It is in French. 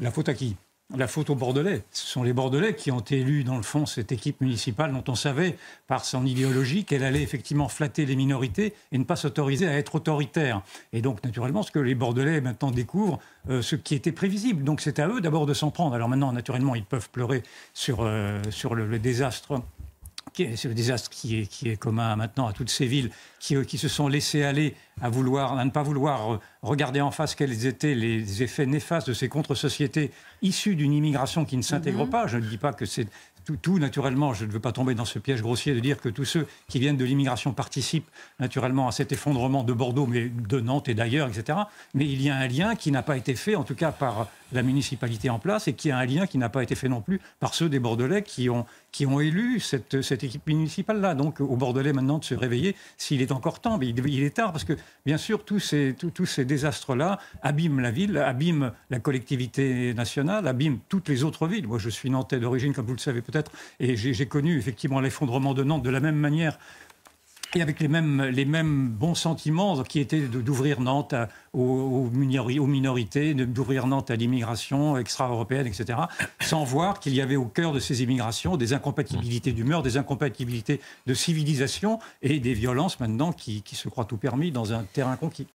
La faute à qui la faute aux Bordelais. Ce sont les Bordelais qui ont élu, dans le fond, cette équipe municipale dont on savait, par son idéologie, qu'elle allait effectivement flatter les minorités et ne pas s'autoriser à être autoritaire. Et donc, naturellement, ce que les Bordelais maintenant découvrent, euh, ce qui était prévisible. Donc, c'est à eux d'abord de s'en prendre. Alors maintenant, naturellement, ils peuvent pleurer sur, euh, sur le désastre c'est le désastre qui est, commun maintenant à toutes ces villes euh, qui, se sont laissées aller à, vouloir, à ne pas vouloir euh, regarder en face quels étaient les effets néfastes de ces contre-sociétés issues d'une immigration qui ne s'intègre mhm. pas. Je ne dis pas que c'est tout, naturellement, je ne veux pas tomber dans ce piège grossier de dire que tous ceux qui viennent de l'immigration participent naturellement à cet effondrement de Bordeaux, mais de Nantes et d'ailleurs, etc. Mais il y a un lien qui n'a pas été fait, en tout cas par la municipalité en place, et qui a un lien qui n'a pas été fait non plus par ceux des Bordelais qui ont, qui ont élu cette, cette équipe municipale-là. Donc aux Bordelais maintenant de se réveiller, s'il est encore temps, mais il, est tard, parce que bien sûr, tous ces, tous ces désastres-là abîment la ville, abîment la collectivité nationale, abîment toutes les autres villes. Moi, je suis nantais d'origine, comme vous le savez peut-être et j'ai connu effectivement l'effondrement de Nantes de la même manière et avec les mêmes, les mêmes bons sentiments qui étaient d'ouvrir Nantes aux, minorités, d'ouvrir Nantes à l'immigration extra-européenne, etc., sans voir qu'il y avait au cœur de ces immigrations des incompatibilités d'humeur, des incompatibilités de civilisation et des violences maintenant qui, qui se croient tout permis dans un terrain conquis.